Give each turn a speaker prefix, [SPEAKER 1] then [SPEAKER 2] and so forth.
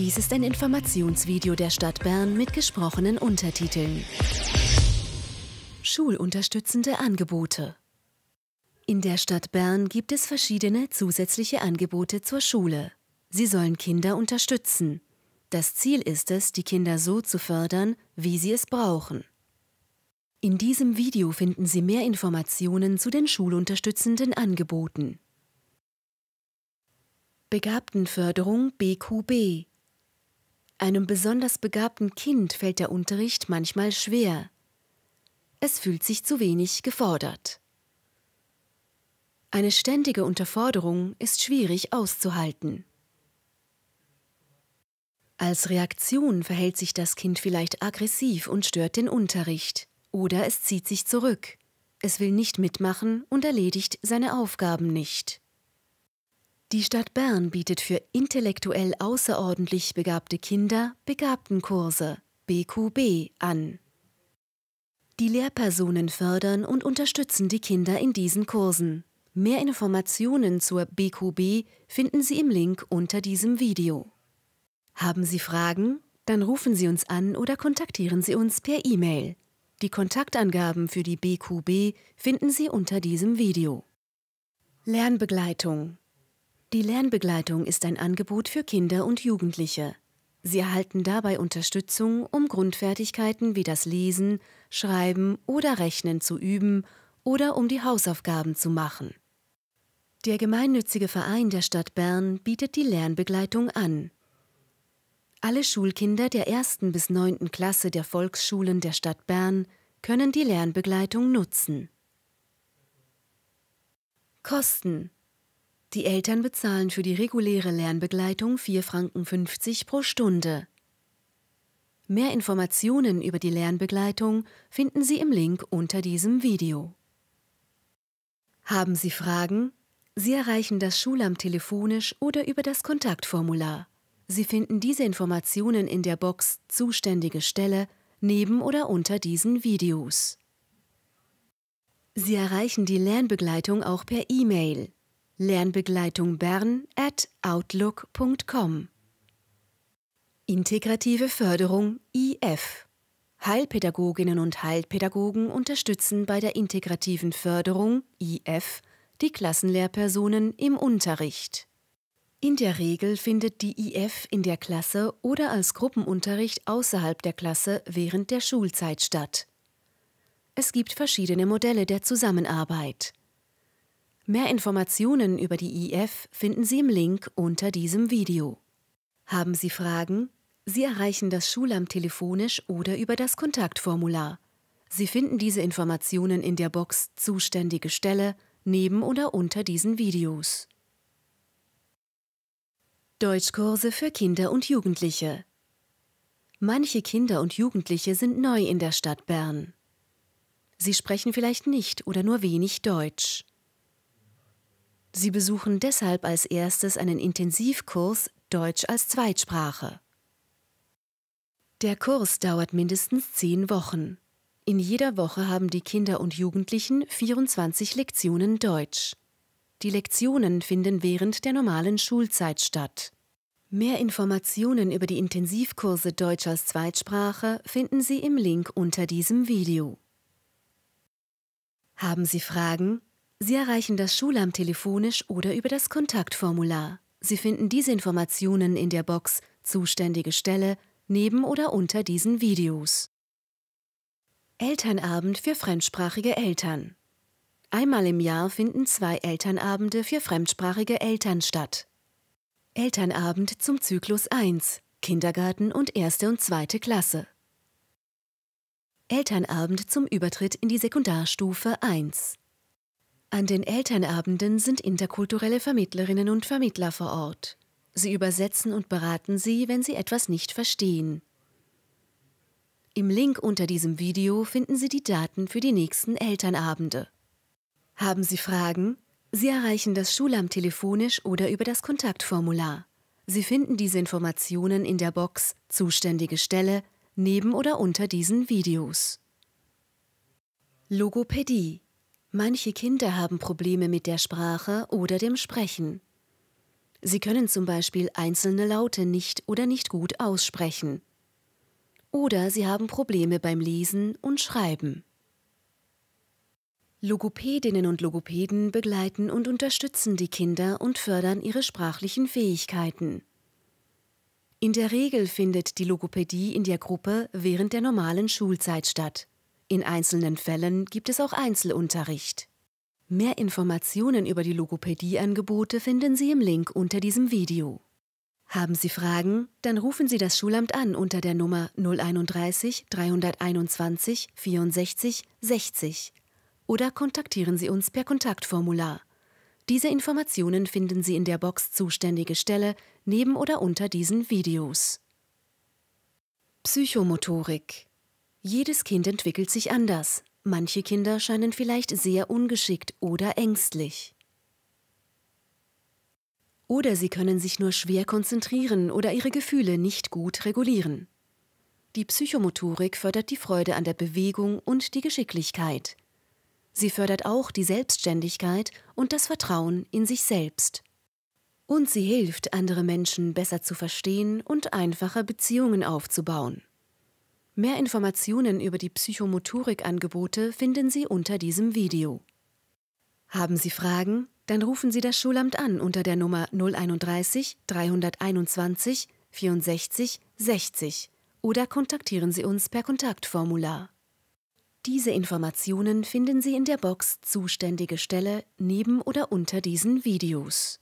[SPEAKER 1] Dies ist ein Informationsvideo der Stadt Bern mit gesprochenen Untertiteln. Schulunterstützende Angebote In der Stadt Bern gibt es verschiedene zusätzliche Angebote zur Schule. Sie sollen Kinder unterstützen. Das Ziel ist es, die Kinder so zu fördern, wie sie es brauchen. In diesem Video finden Sie mehr Informationen zu den schulunterstützenden Angeboten. Begabtenförderung BQB einem besonders begabten Kind fällt der Unterricht manchmal schwer. Es fühlt sich zu wenig gefordert. Eine ständige Unterforderung ist schwierig auszuhalten. Als Reaktion verhält sich das Kind vielleicht aggressiv und stört den Unterricht. Oder es zieht sich zurück. Es will nicht mitmachen und erledigt seine Aufgaben nicht. Die Stadt Bern bietet für intellektuell außerordentlich begabte Kinder Begabtenkurse BQB an. Die Lehrpersonen fördern und unterstützen die Kinder in diesen Kursen. Mehr Informationen zur BQB finden Sie im Link unter diesem Video. Haben Sie Fragen? Dann rufen Sie uns an oder kontaktieren Sie uns per E-Mail. Die Kontaktangaben für die BQB finden Sie unter diesem Video. Lernbegleitung die Lernbegleitung ist ein Angebot für Kinder und Jugendliche. Sie erhalten dabei Unterstützung, um Grundfertigkeiten wie das Lesen, Schreiben oder Rechnen zu üben oder um die Hausaufgaben zu machen. Der gemeinnützige Verein der Stadt Bern bietet die Lernbegleitung an. Alle Schulkinder der ersten bis neunten Klasse der Volksschulen der Stadt Bern können die Lernbegleitung nutzen. Kosten die Eltern bezahlen für die reguläre Lernbegleitung 4,50 Franken pro Stunde. Mehr Informationen über die Lernbegleitung finden Sie im Link unter diesem Video. Haben Sie Fragen? Sie erreichen das Schulamt telefonisch oder über das Kontaktformular. Sie finden diese Informationen in der Box Zuständige Stelle neben oder unter diesen Videos. Sie erreichen die Lernbegleitung auch per E-Mail Lernbegleitung Bern at outlook.com. Integrative Förderung IF. Heilpädagoginnen und Heilpädagogen unterstützen bei der integrativen Förderung IF die Klassenlehrpersonen im Unterricht. In der Regel findet die IF in der Klasse oder als Gruppenunterricht außerhalb der Klasse während der Schulzeit statt. Es gibt verschiedene Modelle der Zusammenarbeit. Mehr Informationen über die IF finden Sie im Link unter diesem Video. Haben Sie Fragen? Sie erreichen das Schulamt telefonisch oder über das Kontaktformular. Sie finden diese Informationen in der Box Zuständige Stelle neben oder unter diesen Videos. Deutschkurse für Kinder und Jugendliche Manche Kinder und Jugendliche sind neu in der Stadt Bern. Sie sprechen vielleicht nicht oder nur wenig Deutsch. Sie besuchen deshalb als erstes einen Intensivkurs Deutsch als Zweitsprache. Der Kurs dauert mindestens zehn Wochen. In jeder Woche haben die Kinder und Jugendlichen 24 Lektionen Deutsch. Die Lektionen finden während der normalen Schulzeit statt. Mehr Informationen über die Intensivkurse Deutsch als Zweitsprache finden Sie im Link unter diesem Video. Haben Sie Fragen? Sie erreichen das Schulamt telefonisch oder über das Kontaktformular. Sie finden diese Informationen in der Box Zuständige Stelle neben oder unter diesen Videos. Elternabend für fremdsprachige Eltern. Einmal im Jahr finden zwei Elternabende für fremdsprachige Eltern statt. Elternabend zum Zyklus 1, Kindergarten und erste und zweite Klasse. Elternabend zum Übertritt in die Sekundarstufe 1. An den Elternabenden sind interkulturelle Vermittlerinnen und Vermittler vor Ort. Sie übersetzen und beraten sie, wenn sie etwas nicht verstehen. Im Link unter diesem Video finden Sie die Daten für die nächsten Elternabende. Haben Sie Fragen? Sie erreichen das Schulamt telefonisch oder über das Kontaktformular. Sie finden diese Informationen in der Box Zuständige Stelle neben oder unter diesen Videos. Logopädie Manche Kinder haben Probleme mit der Sprache oder dem Sprechen. Sie können zum Beispiel einzelne Laute nicht oder nicht gut aussprechen. Oder sie haben Probleme beim Lesen und Schreiben. Logopädinnen und Logopäden begleiten und unterstützen die Kinder und fördern ihre sprachlichen Fähigkeiten. In der Regel findet die Logopädie in der Gruppe während der normalen Schulzeit statt. In einzelnen Fällen gibt es auch Einzelunterricht. Mehr Informationen über die Logopädie-Angebote finden Sie im Link unter diesem Video. Haben Sie Fragen? Dann rufen Sie das Schulamt an unter der Nummer 031 321 64 60 oder kontaktieren Sie uns per Kontaktformular. Diese Informationen finden Sie in der Box Zuständige Stelle neben oder unter diesen Videos. Psychomotorik jedes Kind entwickelt sich anders. Manche Kinder scheinen vielleicht sehr ungeschickt oder ängstlich. Oder sie können sich nur schwer konzentrieren oder ihre Gefühle nicht gut regulieren. Die Psychomotorik fördert die Freude an der Bewegung und die Geschicklichkeit. Sie fördert auch die Selbstständigkeit und das Vertrauen in sich selbst. Und sie hilft, andere Menschen besser zu verstehen und einfacher Beziehungen aufzubauen. Mehr Informationen über die Psychomotorik-Angebote finden Sie unter diesem Video. Haben Sie Fragen? Dann rufen Sie das Schulamt an unter der Nummer 031 321 64 60 oder kontaktieren Sie uns per Kontaktformular. Diese Informationen finden Sie in der Box Zuständige Stelle neben oder unter diesen Videos.